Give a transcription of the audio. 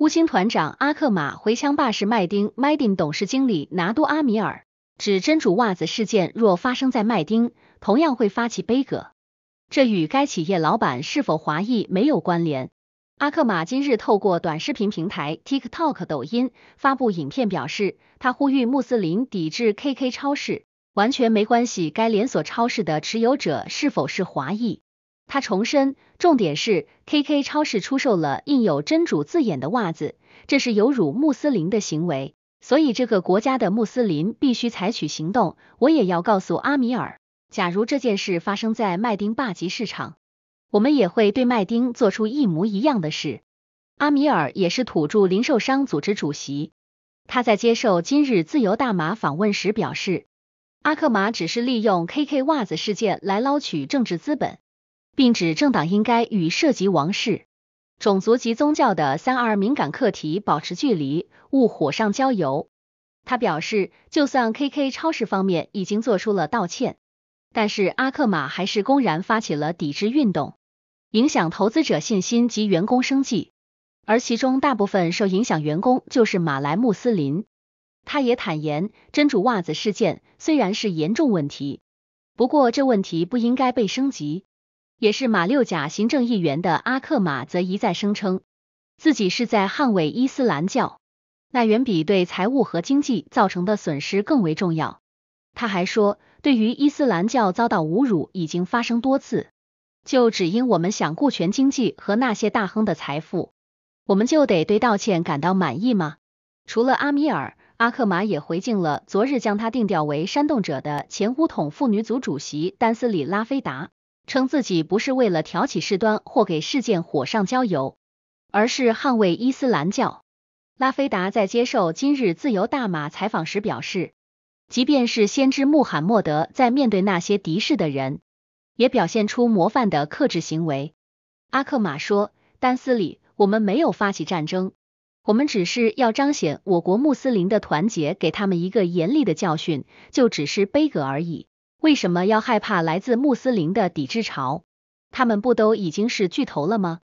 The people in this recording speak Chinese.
乌青团长阿克马、回乡霸使麦丁、麦丁董事经理拿督阿米尔指，真主袜子事件若发生在麦丁，同样会发起悲歌。这与该企业老板是否华裔没有关联。阿克马今日透过短视频平台 TikTok、抖音发布影片，表示他呼吁穆斯林抵制 KK 超市，完全没关系。该连锁超市的持有者是否是华裔？他重申，重点是 KK 超市出售了印有真主字眼的袜子，这是有辱穆斯林的行为。所以这个国家的穆斯林必须采取行动。我也要告诉阿米尔，假如这件事发生在麦丁霸吉市场，我们也会对麦丁做出一模一样的事。阿米尔也是土著零售商组织主席。他在接受《今日自由大马》访问时表示，阿克马只是利用 KK 袜子事件来捞取政治资本。并指政党应该与涉及王室、种族及宗教的三二敏感课题保持距离，勿火上浇油。他表示，就算 KK 超市方面已经做出了道歉，但是阿克玛还是公然发起了抵制运动，影响投资者信心及员工生计。而其中大部分受影响员工就是马来穆斯林。他也坦言，真主袜子事件虽然是严重问题，不过这问题不应该被升级。也是马六甲行政议员的阿克马则一再声称，自己是在捍卫伊斯兰教，那远比对财务和经济造成的损失更为重要。他还说，对于伊斯兰教遭到侮辱已经发生多次，就只因我们想顾全经济和那些大亨的财富，我们就得对道歉感到满意吗？除了阿米尔，阿克马也回敬了昨日将他定调为煽动者的前巫统妇女组主席丹斯里拉菲达。称自己不是为了挑起事端或给事件火上浇油，而是捍卫伊斯兰教。拉菲达在接受《今日自由大马》采访时表示，即便是先知穆罕默德在面对那些敌视的人，也表现出模范的克制行为。阿克马说，丹斯里，我们没有发起战争，我们只是要彰显我国穆斯林的团结，给他们一个严厉的教训，就只是悲歌而已。为什么要害怕来自穆斯林的抵制潮？他们不都已经是巨头了吗？